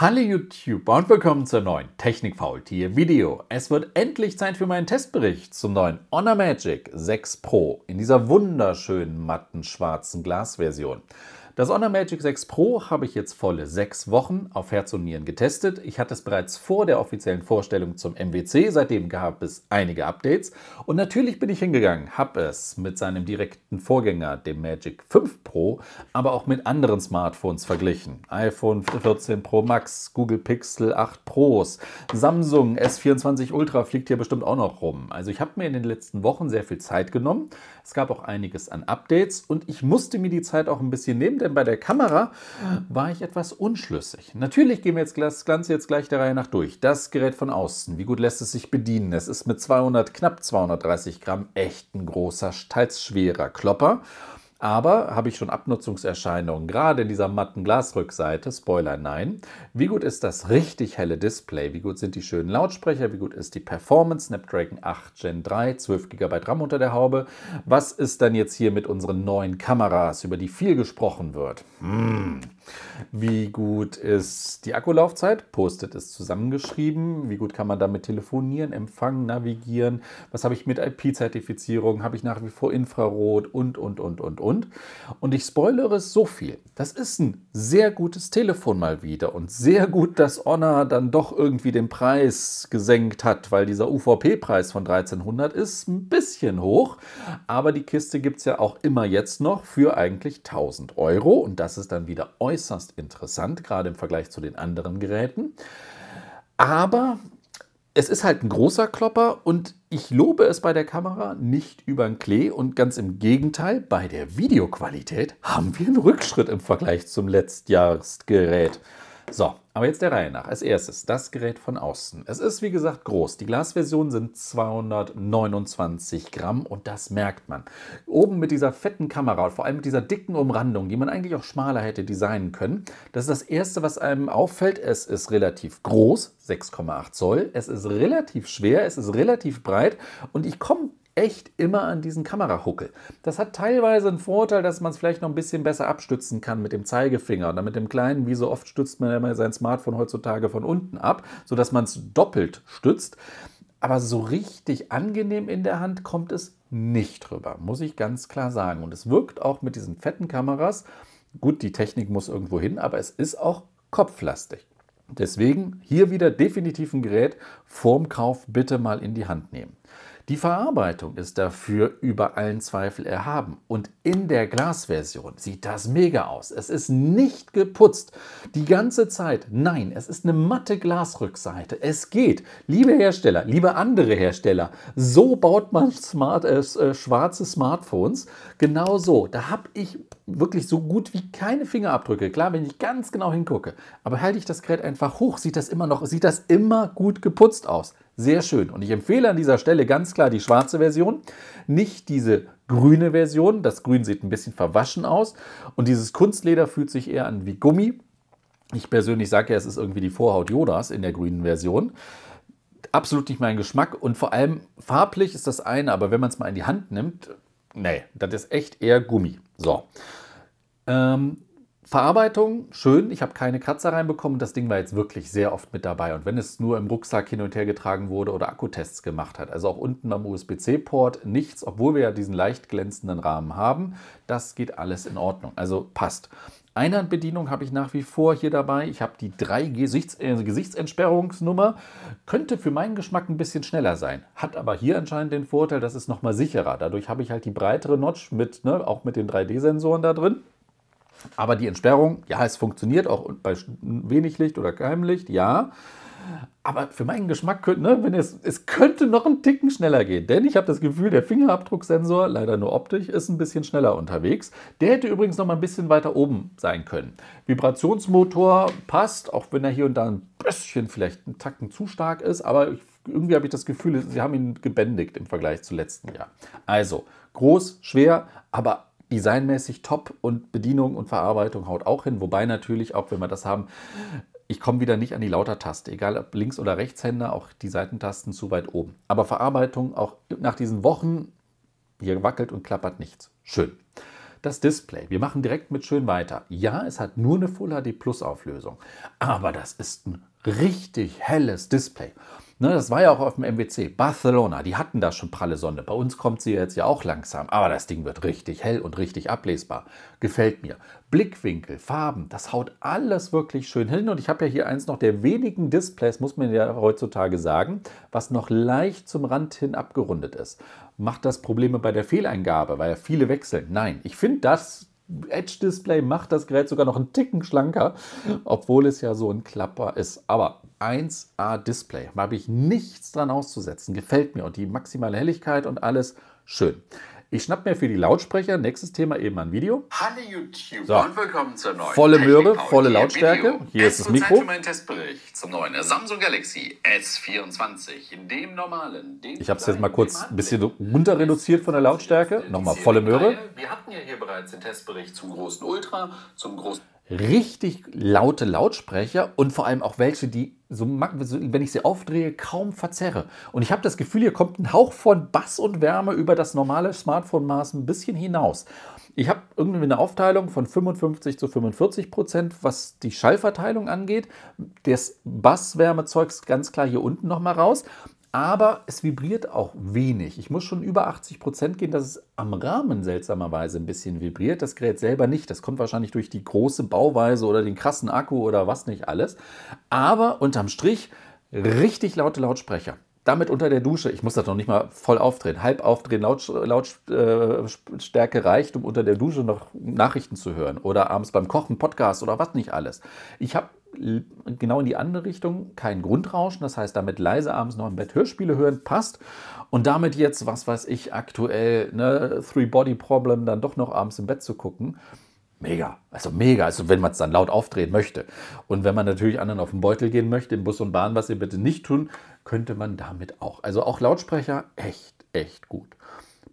Hallo YouTube und willkommen zur neuen Technik Faultier Video. Es wird endlich Zeit für meinen Testbericht zum neuen Honor Magic 6 Pro in dieser wunderschönen matten schwarzen Glasversion. Das Honor Magic 6 Pro habe ich jetzt volle sechs Wochen auf Herz und Nieren getestet. Ich hatte es bereits vor der offiziellen Vorstellung zum MWC, seitdem gab es einige Updates. Und natürlich bin ich hingegangen, habe es mit seinem direkten Vorgänger, dem Magic 5 Pro, aber auch mit anderen Smartphones verglichen. iPhone 14 Pro Max, Google Pixel 8 Pros, Samsung S24 Ultra fliegt hier bestimmt auch noch rum. Also ich habe mir in den letzten Wochen sehr viel Zeit genommen. Es gab auch einiges an Updates und ich musste mir die Zeit auch ein bisschen nehmen, gerade bei der Kamera war ich etwas unschlüssig. Natürlich gehen wir jetzt das Ganze jetzt gleich der Reihe nach durch. Das Gerät von außen, wie gut lässt es sich bedienen? Es ist mit 200, knapp 230 Gramm echt ein großer, teils schwerer Klopper. Aber habe ich schon Abnutzungserscheinungen, gerade in dieser matten Glasrückseite? Spoiler, nein. Wie gut ist das richtig helle Display? Wie gut sind die schönen Lautsprecher? Wie gut ist die Performance? Snapdragon 8 Gen 3, 12 GB RAM unter der Haube. Was ist dann jetzt hier mit unseren neuen Kameras, über die viel gesprochen wird? Hm. Wie gut ist die Akkulaufzeit? Postet ist zusammengeschrieben. Wie gut kann man damit telefonieren, empfangen, navigieren? Was habe ich mit IP-Zertifizierung? Habe ich nach wie vor Infrarot und, und, und, und, und? und. Und ich spoilere es so viel. Das ist ein sehr gutes Telefon mal wieder und sehr gut, dass Honor dann doch irgendwie den Preis gesenkt hat, weil dieser UVP-Preis von 1300 ist ein bisschen hoch. Aber die Kiste gibt es ja auch immer jetzt noch für eigentlich 1000 Euro und das ist dann wieder äußerst interessant, gerade im Vergleich zu den anderen Geräten. Aber es ist halt ein großer Klopper und ich lobe es bei der Kamera nicht über den Klee und ganz im Gegenteil, bei der Videoqualität haben wir einen Rückschritt im Vergleich zum letztjahresgerät. So, aber jetzt der Reihe nach. Als erstes das Gerät von außen. Es ist wie gesagt groß. Die Glasversion sind 229 Gramm und das merkt man. Oben mit dieser fetten Kamera und vor allem mit dieser dicken Umrandung, die man eigentlich auch schmaler hätte designen können. Das ist das Erste, was einem auffällt. Es ist relativ groß, 6,8 Zoll. Es ist relativ schwer, es ist relativ breit und ich komme echt immer an diesen Kamerahuckel. Das hat teilweise einen Vorteil, dass man es vielleicht noch ein bisschen besser abstützen kann mit dem Zeigefinger oder mit dem kleinen. Wie so oft stützt man immer sein Smartphone heutzutage von unten ab, sodass man es doppelt stützt. Aber so richtig angenehm in der Hand kommt es nicht rüber, muss ich ganz klar sagen. Und es wirkt auch mit diesen fetten Kameras. Gut, die Technik muss irgendwo hin, aber es ist auch kopflastig. Deswegen hier wieder definitiv ein Gerät vorm Kauf bitte mal in die Hand nehmen. Die Verarbeitung ist dafür über allen Zweifel erhaben und in der Glasversion sieht das mega aus. Es ist nicht geputzt die ganze Zeit. Nein, es ist eine matte Glasrückseite. Es geht. Liebe Hersteller, liebe andere Hersteller, so baut man smart, äh, äh schwarze Smartphones. Genau so. Da habe ich wirklich so gut wie keine Fingerabdrücke. Klar, wenn ich ganz genau hingucke. Aber halte ich das Gerät einfach hoch, sieht das immer noch, sieht das immer gut geputzt aus sehr schön. Und ich empfehle an dieser Stelle ganz klar die schwarze Version, nicht diese grüne Version. Das Grün sieht ein bisschen verwaschen aus und dieses Kunstleder fühlt sich eher an wie Gummi. Ich persönlich sage ja, es ist irgendwie die Vorhaut Jodas in der grünen Version. Absolut nicht mein Geschmack und vor allem farblich ist das eine, aber wenn man es mal in die Hand nimmt, nee, das ist echt eher Gummi. So. Ähm, Verarbeitung, schön, ich habe keine Kratzer reinbekommen. Das Ding war jetzt wirklich sehr oft mit dabei. Und wenn es nur im Rucksack hin und her getragen wurde oder Akkutests gemacht hat, also auch unten am USB-C-Port nichts, obwohl wir ja diesen leicht glänzenden Rahmen haben, das geht alles in Ordnung. Also passt. Einhandbedienung habe ich nach wie vor hier dabei. Ich habe die 3 g äh, Gesichtsentsperrungsnummer. Könnte für meinen Geschmack ein bisschen schneller sein, hat aber hier anscheinend den Vorteil, dass es nochmal sicherer. Dadurch habe ich halt die breitere Notch mit, ne, auch mit den 3D-Sensoren da drin. Aber die Entsperrung, ja, es funktioniert auch bei wenig Licht oder keinem Licht, ja. Aber für meinen Geschmack, ne, wenn es, es könnte noch einen Ticken schneller gehen. Denn ich habe das Gefühl, der Fingerabdrucksensor, leider nur optisch, ist ein bisschen schneller unterwegs. Der hätte übrigens noch mal ein bisschen weiter oben sein können. Vibrationsmotor passt, auch wenn er hier und da ein bisschen vielleicht einen Tacken zu stark ist. Aber ich, irgendwie habe ich das Gefühl, sie haben ihn gebändigt im Vergleich zu letzten Jahr. Also, groß, schwer, aber designmäßig top und Bedienung und Verarbeitung haut auch hin. Wobei natürlich, auch wenn wir das haben, ich komme wieder nicht an die Lauter-Taste, egal ob Links- oder Rechtshänder, auch die Seitentasten zu weit oben. Aber Verarbeitung auch nach diesen Wochen, hier wackelt und klappert nichts. Schön. Das Display, wir machen direkt mit schön weiter. Ja, es hat nur eine Full HD Plus Auflösung, aber das ist ein richtig helles Display. Ne, das war ja auch auf dem MWC. Barcelona, die hatten da schon pralle Sonne. Bei uns kommt sie jetzt ja auch langsam. Aber das Ding wird richtig hell und richtig ablesbar. Gefällt mir. Blickwinkel, Farben, das haut alles wirklich schön hin. Und ich habe ja hier eins noch der wenigen Displays, muss man ja heutzutage sagen, was noch leicht zum Rand hin abgerundet ist. Macht das Probleme bei der Fehleingabe, weil ja viele wechseln? Nein, ich finde das Edge-Display macht das Gerät sogar noch einen Ticken schlanker, obwohl es ja so ein Klapper ist. Aber 1A-Display, habe ich nichts dran auszusetzen, gefällt mir und die maximale Helligkeit und alles schön. Ich schnapp mir für die Lautsprecher, nächstes Thema eben ein Video. Hallo YouTube so. und willkommen zur neuen Volle Möhre, volle Lautstärke. Video. Hier es ist das Mikro. Zeit für meinen Testbericht zum neuen Samsung Galaxy S24, in dem normalen. Dem ich habe es jetzt mal kurz ein bisschen runter reduziert von der Lautstärke. Nochmal volle Möhre. Wir hatten ja hier bereits den Testbericht zum großen Ultra, zum großen richtig laute Lautsprecher und vor allem auch welche, die, so, wenn ich sie aufdrehe, kaum verzerre. Und ich habe das Gefühl, hier kommt ein Hauch von Bass und Wärme über das normale Smartphone-Maß ein bisschen hinaus. Ich habe irgendwie eine Aufteilung von 55 zu 45 Prozent, was die Schallverteilung angeht. Das Basswärmezeug ganz klar hier unten nochmal raus aber es vibriert auch wenig. Ich muss schon über 80 Prozent gehen, dass es am Rahmen seltsamerweise ein bisschen vibriert. Das Gerät selber nicht. Das kommt wahrscheinlich durch die große Bauweise oder den krassen Akku oder was nicht alles. Aber unterm Strich richtig laute Lautsprecher. Damit unter der Dusche, ich muss das noch nicht mal voll aufdrehen, halb aufdrehen, Lautstärke äh, reicht, um unter der Dusche noch Nachrichten zu hören oder abends beim Kochen Podcast oder was nicht alles. Ich habe genau in die andere Richtung, kein Grundrauschen, das heißt damit leise abends noch im Bett Hörspiele hören, passt. Und damit jetzt, was weiß ich, aktuell, ne, Three-Body-Problem, dann doch noch abends im Bett zu gucken. Mega, also mega, also wenn man es dann laut aufdrehen möchte. Und wenn man natürlich anderen auf den Beutel gehen möchte, im Bus und Bahn, was ihr bitte nicht tun, könnte man damit auch. Also auch Lautsprecher, echt, echt gut.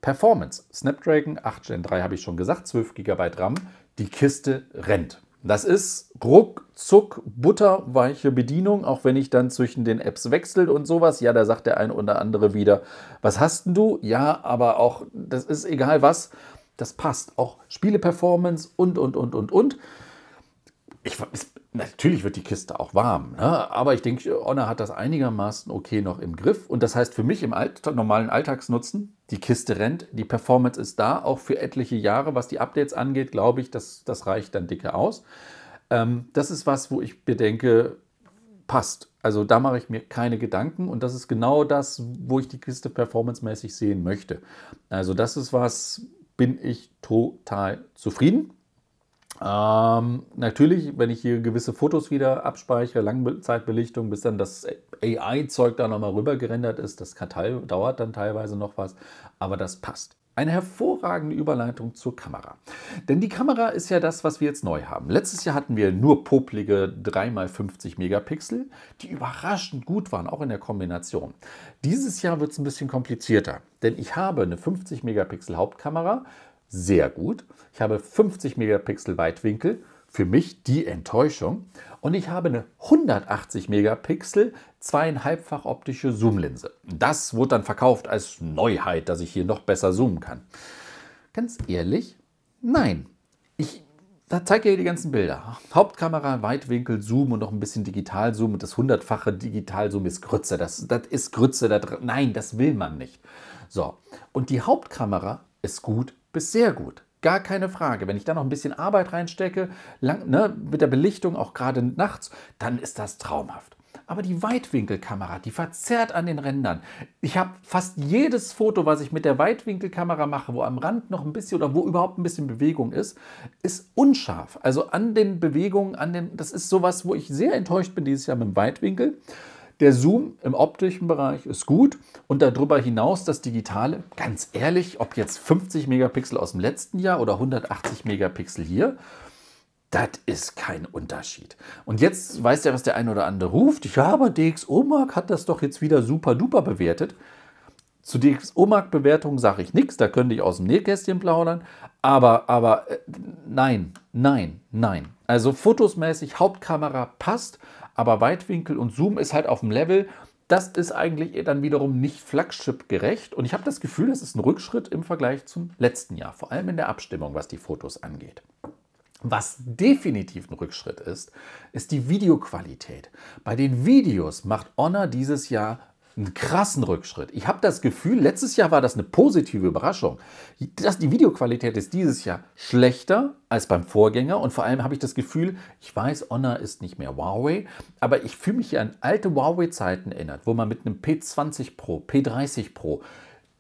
Performance, Snapdragon 8 Gen 3 habe ich schon gesagt, 12 GB RAM, die Kiste rennt. Das ist ruckzuck butterweiche Bedienung, auch wenn ich dann zwischen den Apps wechsle und sowas. Ja, da sagt der eine oder andere wieder, was hast denn du? Ja, aber auch, das ist egal was, das passt. Auch Spieleperformance und, und, und, und, und. Ich, es Natürlich wird die Kiste auch warm, ne? aber ich denke, Honor hat das einigermaßen okay noch im Griff. Und das heißt für mich im Alt normalen Alltagsnutzen, die Kiste rennt, die Performance ist da, auch für etliche Jahre. Was die Updates angeht, glaube ich, das, das reicht dann dicke aus. Ähm, das ist was, wo ich bedenke, passt. Also da mache ich mir keine Gedanken und das ist genau das, wo ich die Kiste performancemäßig sehen möchte. Also das ist was, bin ich total zufrieden. Ähm, natürlich, wenn ich hier gewisse Fotos wieder abspeichere, Langzeitbelichtung, bis dann das AI-Zeug da nochmal rüber gerendert ist, das Kartei dauert dann teilweise noch was, aber das passt. Eine hervorragende Überleitung zur Kamera. Denn die Kamera ist ja das, was wir jetzt neu haben. Letztes Jahr hatten wir nur poplige 3x50 Megapixel, die überraschend gut waren, auch in der Kombination. Dieses Jahr wird es ein bisschen komplizierter, denn ich habe eine 50 Megapixel Hauptkamera, sehr gut. Ich habe 50 Megapixel Weitwinkel, für mich die Enttäuschung. Und ich habe eine 180 Megapixel, zweieinhalbfach optische Zoomlinse. Das wurde dann verkauft als Neuheit, dass ich hier noch besser zoomen kann. Ganz ehrlich, nein. Ich da zeige dir die ganzen Bilder. Hauptkamera, Weitwinkel, Zoom und noch ein bisschen Digitalzoom und das hundertfache Digitalzoom ist Grütze. Das, das ist Grütze. Das, nein, das will man nicht. So, und die Hauptkamera ist gut, bis sehr gut. Gar keine Frage. Wenn ich da noch ein bisschen Arbeit reinstecke, lang, ne, mit der Belichtung, auch gerade nachts, dann ist das traumhaft. Aber die Weitwinkelkamera, die verzerrt an den Rändern. Ich habe fast jedes Foto, was ich mit der Weitwinkelkamera mache, wo am Rand noch ein bisschen oder wo überhaupt ein bisschen Bewegung ist, ist unscharf. Also an den Bewegungen, an den, das ist sowas, wo ich sehr enttäuscht bin dieses Jahr mit dem Weitwinkel. Der Zoom im optischen Bereich ist gut und darüber hinaus das Digitale, ganz ehrlich, ob jetzt 50 Megapixel aus dem letzten Jahr oder 180 Megapixel hier, das ist kein Unterschied. Und jetzt weiß der, was der ein oder andere ruft. Ja, aber DX Omark hat das doch jetzt wieder super duper bewertet. Zu DX Omark Bewertung sage ich nichts, da könnte ich aus dem Nähkästchen plaudern. Aber, aber, äh, nein, nein, nein. Also fotosmäßig, Hauptkamera passt. Aber Weitwinkel und Zoom ist halt auf dem Level, das ist eigentlich dann wiederum nicht Flagship-gerecht. Und ich habe das Gefühl, das ist ein Rückschritt im Vergleich zum letzten Jahr, vor allem in der Abstimmung, was die Fotos angeht. Was definitiv ein Rückschritt ist, ist die Videoqualität. Bei den Videos macht Honor dieses Jahr einen krassen Rückschritt. Ich habe das Gefühl, letztes Jahr war das eine positive Überraschung. Das, die Videoqualität ist dieses Jahr schlechter als beim Vorgänger und vor allem habe ich das Gefühl, ich weiß, Honor ist nicht mehr Huawei, aber ich fühle mich an alte Huawei-Zeiten erinnert, wo man mit einem P20 Pro, P30 Pro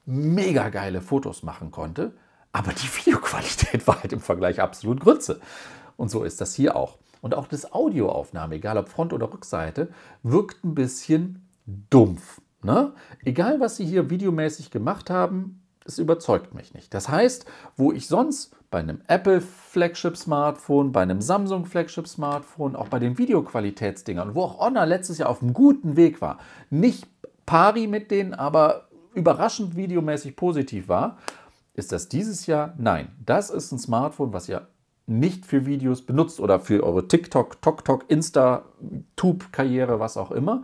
mega geile Fotos machen konnte, aber die Videoqualität war halt im Vergleich absolut Grütze. Und so ist das hier auch. Und auch das Audioaufnahme, egal ob Front- oder Rückseite, wirkt ein bisschen dumpf. Ne? Egal, was Sie hier videomäßig gemacht haben, es überzeugt mich nicht. Das heißt, wo ich sonst bei einem Apple Flagship Smartphone, bei einem Samsung Flagship Smartphone, auch bei den Videoqualitätsdingern, wo auch Honor letztes Jahr auf einem guten Weg war, nicht pari mit denen, aber überraschend videomäßig positiv war, ist das dieses Jahr? Nein, das ist ein Smartphone, was ihr nicht für Videos benutzt oder für eure TikTok, TokTok, Insta, Tube-Karriere, was auch immer,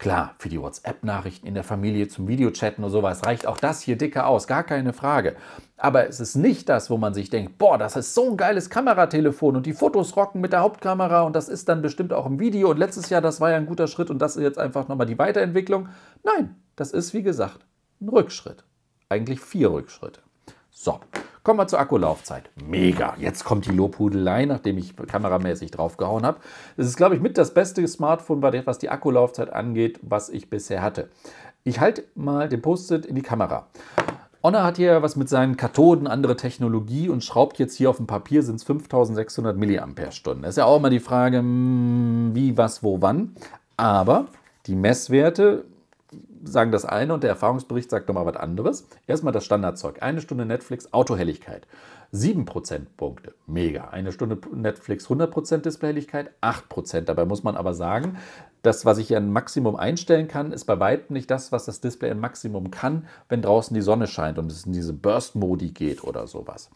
Klar, für die WhatsApp-Nachrichten in der Familie zum Videochatten und sowas reicht auch das hier dicker aus, gar keine Frage. Aber es ist nicht das, wo man sich denkt, boah, das ist so ein geiles Kameratelefon und die Fotos rocken mit der Hauptkamera und das ist dann bestimmt auch im Video und letztes Jahr, das war ja ein guter Schritt und das ist jetzt einfach nochmal die Weiterentwicklung. Nein, das ist wie gesagt ein Rückschritt. Eigentlich vier Rückschritte. So, Kommen wir zur Akkulaufzeit. Mega. Jetzt kommt die Lobhudelei, nachdem ich kameramäßig draufgehauen habe. Das ist, glaube ich, mit das beste Smartphone, was die Akkulaufzeit angeht, was ich bisher hatte. Ich halte mal den Post-it in die Kamera. Honor hat hier was mit seinen Kathoden, andere Technologie und schraubt jetzt hier auf dem Papier, sind es 5600 mAh. Ist ja auch immer die Frage, hm, wie, was, wo, wann. Aber die Messwerte sagen das eine und der Erfahrungsbericht sagt nochmal was anderes. Erstmal das Standardzeug. Eine Stunde Netflix, Autohelligkeit. 7% Punkte, mega. Eine Stunde Netflix, 100% Displayhelligkeit, 8%. Dabei muss man aber sagen, das, was ich ein Maximum einstellen kann, ist bei weitem nicht das, was das Display im Maximum kann, wenn draußen die Sonne scheint und es in diese Burst-Modi geht oder sowas.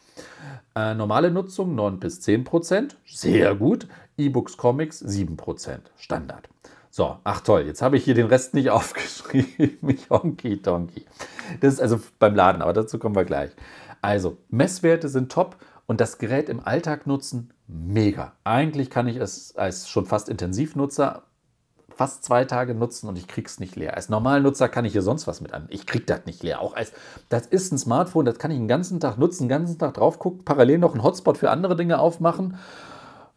Äh, normale Nutzung 9 bis 10%, sehr gut. E-Books, Comics 7%, Standard. So, ach toll, jetzt habe ich hier den Rest nicht aufgeschrieben. ich honky tonky. Das ist also beim Laden, aber dazu kommen wir gleich. Also, Messwerte sind top und das Gerät im Alltag nutzen, mega. Eigentlich kann ich es als schon fast Intensivnutzer fast zwei Tage nutzen und ich kriege es nicht leer. Als Normalnutzer kann ich hier sonst was mit an. Ich kriege das nicht leer. Auch als das ist ein Smartphone, das kann ich den ganzen Tag nutzen, den ganzen Tag drauf gucken, parallel noch einen Hotspot für andere Dinge aufmachen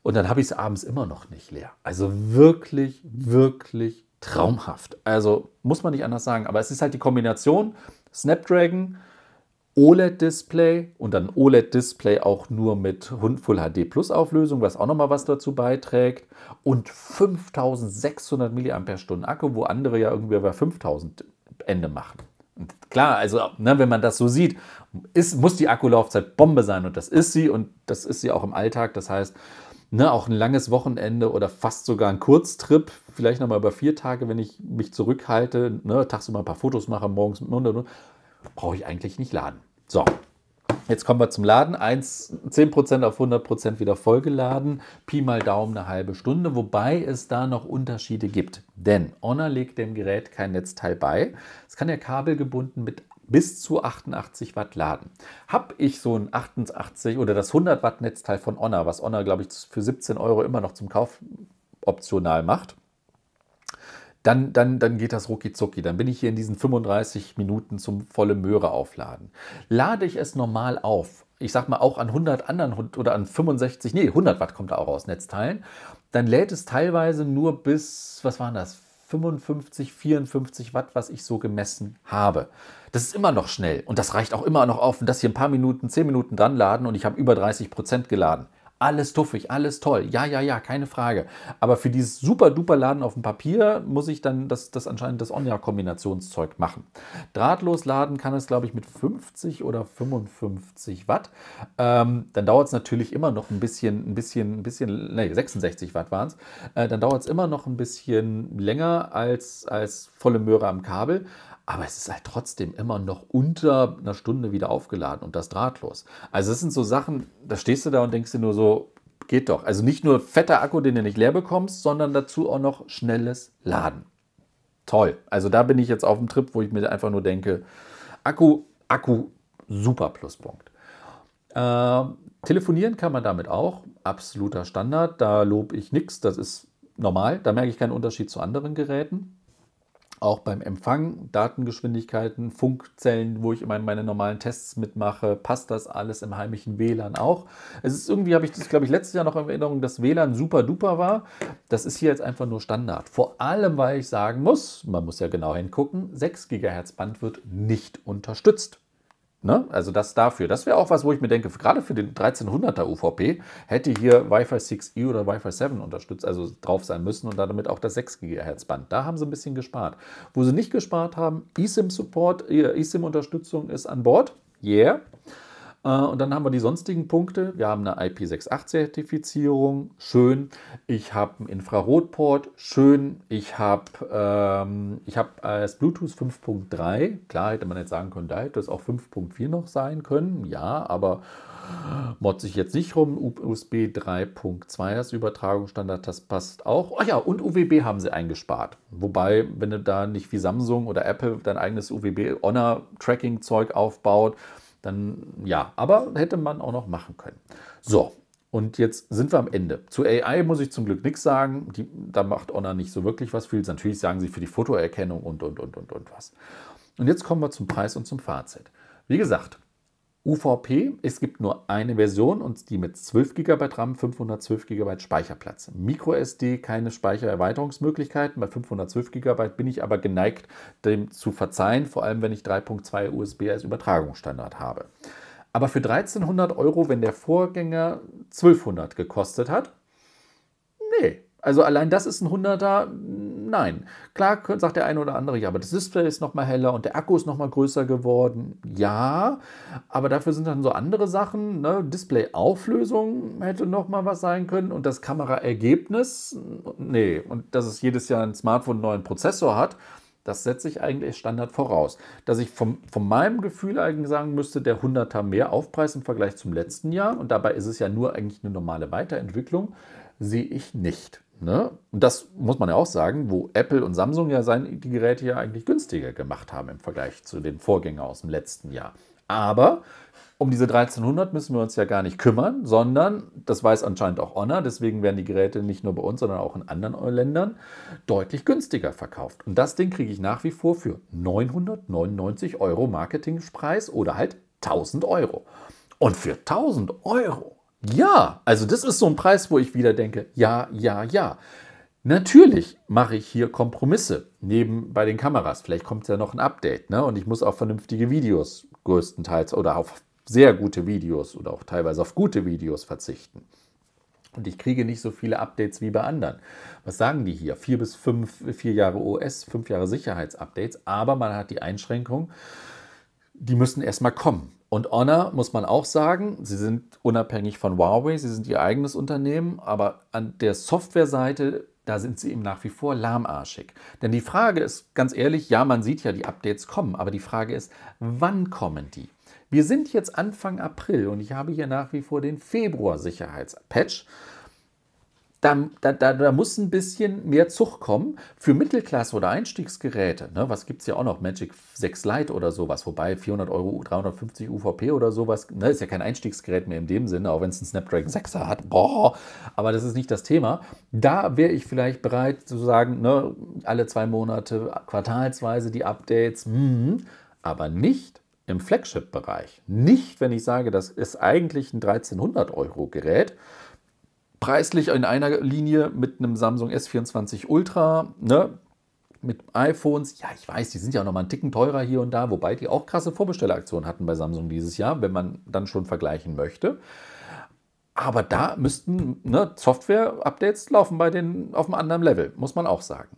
und dann habe ich es abends immer noch nicht leer. Also wirklich, wirklich traumhaft. Also muss man nicht anders sagen. Aber es ist halt die Kombination Snapdragon, OLED-Display und dann OLED-Display auch nur mit Full HD Plus Auflösung, was auch nochmal was dazu beiträgt. Und 5600 mAh Akku, wo andere ja irgendwie bei 5000 Ende machen. Und klar, also ne, wenn man das so sieht, ist, muss die Akkulaufzeit Bombe sein und das ist sie und das ist sie auch im Alltag. Das heißt, ne, auch ein langes Wochenende oder fast sogar ein Kurztrip, vielleicht nochmal über vier Tage, wenn ich mich zurückhalte, ne, tagsüber ein paar Fotos mache, morgens und, und, und brauche ich eigentlich nicht laden. So, Jetzt kommen wir zum Laden. 1, 10% auf 100% wieder vollgeladen. Pi mal Daumen eine halbe Stunde, wobei es da noch Unterschiede gibt. Denn Honor legt dem Gerät kein Netzteil bei. Es kann ja kabelgebunden mit bis zu 88 Watt laden. Habe ich so ein 88 oder das 100 Watt Netzteil von Honor, was Honor, glaube ich, für 17 Euro immer noch zum Kauf optional macht, dann, dann, dann geht das rucki zucki. Dann bin ich hier in diesen 35 Minuten zum volle Möhre aufladen. Lade ich es normal auf, ich sag mal auch an 100 anderen oder an 65, nee, 100 Watt kommt da auch aus Netzteilen, dann lädt es teilweise nur bis, was waren das, 55, 54 Watt, was ich so gemessen habe. Das ist immer noch schnell und das reicht auch immer noch auf. Und das hier ein paar Minuten, 10 Minuten dran laden und ich habe über 30 Prozent geladen. Alles tuffig, alles toll. Ja, ja, ja, keine Frage. Aber für dieses super duper Laden auf dem Papier muss ich dann das, das anscheinend das Onja-Kombinationszeug machen. Drahtlos laden kann es, glaube ich, mit 50 oder 55 Watt. Ähm, dann dauert es natürlich immer noch ein bisschen, ein bisschen, ein bisschen, nee, 66 Watt waren es. Äh, dann dauert es immer noch ein bisschen länger als, als volle Möhre am Kabel aber es ist halt trotzdem immer noch unter einer Stunde wieder aufgeladen und das drahtlos. Also es sind so Sachen, da stehst du da und denkst dir nur so, geht doch. Also nicht nur fetter Akku, den du nicht leer bekommst, sondern dazu auch noch schnelles Laden. Toll. Also da bin ich jetzt auf dem Trip, wo ich mir einfach nur denke, Akku, Akku, super Pluspunkt. Äh, telefonieren kann man damit auch, absoluter Standard. Da lobe ich nichts, das ist normal. Da merke ich keinen Unterschied zu anderen Geräten auch beim Empfang, Datengeschwindigkeiten, Funkzellen, wo ich meine, meine normalen Tests mitmache, passt das alles im heimischen WLAN auch. Es ist irgendwie, habe ich das, glaube ich, letztes Jahr noch in Erinnerung, dass WLAN super duper war. Das ist hier jetzt einfach nur Standard. Vor allem, weil ich sagen muss, man muss ja genau hingucken, 6 GHz Band wird nicht unterstützt. Ne? Also das dafür. Das wäre auch was, wo ich mir denke, gerade für den 1300er UVP hätte hier Wi-Fi 6E oder Wi-Fi 7 unterstützt, also drauf sein müssen und damit auch das 6 GHz Band. Da haben sie ein bisschen gespart. Wo sie nicht gespart haben, eSIM-Support, eSIM-Unterstützung ist an Bord. Yeah. Äh, und dann haben wir die sonstigen Punkte. Wir haben eine IP68-Zertifizierung, schön. Ich habe einen Infrarotport, schön. Ich habe ähm, ich hab das Bluetooth 5.3. Klar hätte man jetzt sagen können, da hätte es auch 5.4 noch sein können. Ja, aber mod sich jetzt nicht rum. USB 3.2 als Übertragungsstandard, das passt auch. Ach ja, und UWB haben sie eingespart. Wobei, wenn du da nicht wie Samsung oder Apple dein eigenes UWB-Honor-Tracking-Zeug aufbaut, dann ja, aber hätte man auch noch machen können. So, und jetzt sind wir am Ende. Zu AI muss ich zum Glück nichts sagen. Die, da macht Honor nicht so wirklich was für. Natürlich sagen sie für die Fotoerkennung und, und, und, und, und was. Und jetzt kommen wir zum Preis und zum Fazit. Wie gesagt, UVP, es gibt nur eine Version und die mit 12 GB RAM, 512 GB Speicherplatz. MicroSD keine Speichererweiterungsmöglichkeiten. Bei 512 GB bin ich aber geneigt, dem zu verzeihen, vor allem wenn ich 3.2 USB als Übertragungsstandard habe. Aber für 1300 Euro, wenn der Vorgänger 1200 gekostet hat, also allein das ist ein 100er, nein. Klar sagt der eine oder andere, ja, aber das Display ist noch mal heller und der Akku ist noch mal größer geworden. Ja, aber dafür sind dann so andere Sachen. Ne? Display-Auflösung hätte noch mal was sein können und das Kameraergebnis, nee. Und dass es jedes Jahr ein Smartphone einen neuen Prozessor hat, das setze ich eigentlich Standard voraus. Dass ich vom, von meinem Gefühl eigentlich sagen müsste, der 100er mehr Aufpreis im Vergleich zum letzten Jahr und dabei ist es ja nur eigentlich eine normale Weiterentwicklung, sehe ich nicht. Ne? Und das muss man ja auch sagen, wo Apple und Samsung ja seine, die Geräte ja eigentlich günstiger gemacht haben im Vergleich zu den Vorgängern aus dem letzten Jahr. Aber um diese 1300 müssen wir uns ja gar nicht kümmern, sondern das weiß anscheinend auch Honor, deswegen werden die Geräte nicht nur bei uns, sondern auch in anderen Ländern deutlich günstiger verkauft. Und das Ding kriege ich nach wie vor für 999 Euro Marketingpreis oder halt 1000 Euro. Und für 1000 Euro ja, also das ist so ein Preis, wo ich wieder denke, ja, ja, ja. Natürlich mache ich hier Kompromisse neben bei den Kameras. Vielleicht kommt ja noch ein Update, ne? Und ich muss auf vernünftige Videos größtenteils oder auf sehr gute Videos oder auch teilweise auf gute Videos verzichten. Und ich kriege nicht so viele Updates wie bei anderen. Was sagen die hier? Vier bis fünf, vier Jahre OS, fünf Jahre Sicherheitsupdates, aber man hat die Einschränkung, die müssen erstmal kommen. Und Honor muss man auch sagen, sie sind unabhängig von Huawei, sie sind ihr eigenes Unternehmen, aber an der Softwareseite, da sind sie eben nach wie vor lahmarschig. Denn die Frage ist, ganz ehrlich, ja, man sieht ja, die Updates kommen, aber die Frage ist, wann kommen die? Wir sind jetzt Anfang April und ich habe hier nach wie vor den Februar-Sicherheitspatch da, da, da, muss ein bisschen mehr Zug kommen für Mittelklasse oder Einstiegsgeräte. Ne? Was gibt es ja auch noch? Magic 6 Lite oder sowas. Wobei 400 Euro, 350 UVP oder sowas. Ne? Ist ja kein Einstiegsgerät mehr in dem Sinne, auch wenn es einen Snapdragon 6er hat. Boah, aber das ist nicht das Thema. Da wäre ich vielleicht bereit zu sagen, ne, alle zwei Monate quartalsweise die Updates. Mh, aber nicht im Flagship-Bereich. Nicht, wenn ich sage, das ist eigentlich ein 1300 Euro Gerät preislich in einer Linie mit einem Samsung S24 Ultra, ne? mit iPhones. Ja, ich weiß, die sind ja auch noch mal einen Ticken teurer hier und da, wobei die auch krasse Vorbestelleraktionen hatten bei Samsung dieses Jahr, wenn man dann schon vergleichen möchte. Aber da müssten ne, Software-Updates laufen bei den auf einem anderen Level, muss man auch sagen.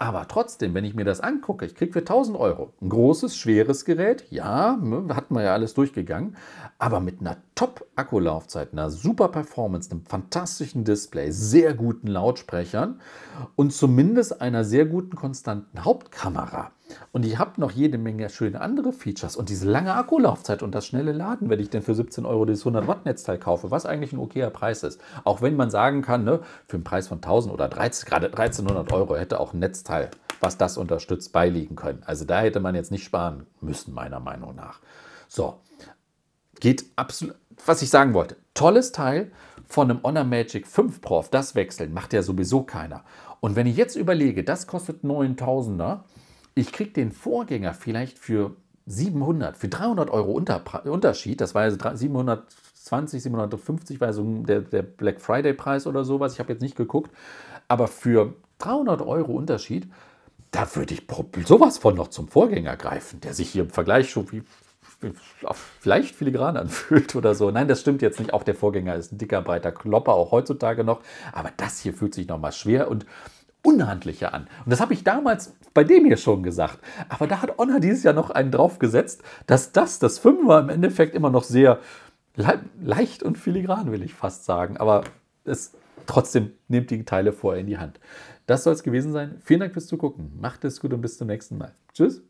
Aber trotzdem, wenn ich mir das angucke, ich kriege für 1000 Euro ein großes, schweres Gerät. Ja, ne, hat man ja alles durchgegangen. Aber mit einer Top-Akkulaufzeit, einer super Performance, einem fantastischen Display, sehr guten Lautsprechern und zumindest einer sehr guten konstanten Hauptkamera. Und ich habe noch jede Menge schöne andere Features und diese lange Akkulaufzeit und das schnelle Laden, wenn ich denn für 17 Euro dieses 100 Watt Netzteil kaufe, was eigentlich ein okayer Preis ist. Auch wenn man sagen kann, ne, für einen Preis von 1000 oder 13, gerade 1300 Euro hätte auch ein Netzteil, was das unterstützt, beiliegen können. Also da hätte man jetzt nicht sparen müssen, meiner Meinung nach. So, geht absolut, was ich sagen wollte, tolles Teil von einem Honor Magic 5 Pro, das wechseln macht ja sowieso keiner. Und wenn ich jetzt überlege, das kostet 9000er, ich kriege den Vorgänger vielleicht für 700, für 300 Euro Unter Unterschied, das war also 720, 750 war so der, der Black Friday Preis oder sowas, ich habe jetzt nicht geguckt, aber für 300 Euro Unterschied, da würde ich sowas von noch zum Vorgänger greifen, der sich hier im Vergleich schon wie vielleicht filigran anfühlt oder so. Nein, das stimmt jetzt nicht. Auch der Vorgänger ist ein dicker, breiter Klopper, auch heutzutage noch. Aber das hier fühlt sich nochmal schwer und unhandlicher an. Und das habe ich damals bei dem hier schon gesagt. Aber da hat Honor dieses Jahr noch einen draufgesetzt, dass das, das Fünfer, im Endeffekt immer noch sehr le leicht und filigran, will ich fast sagen. Aber es trotzdem nimmt die Teile vorher in die Hand. Das soll es gewesen sein. Vielen Dank fürs Zugucken. Macht es gut und bis zum nächsten Mal. Tschüss.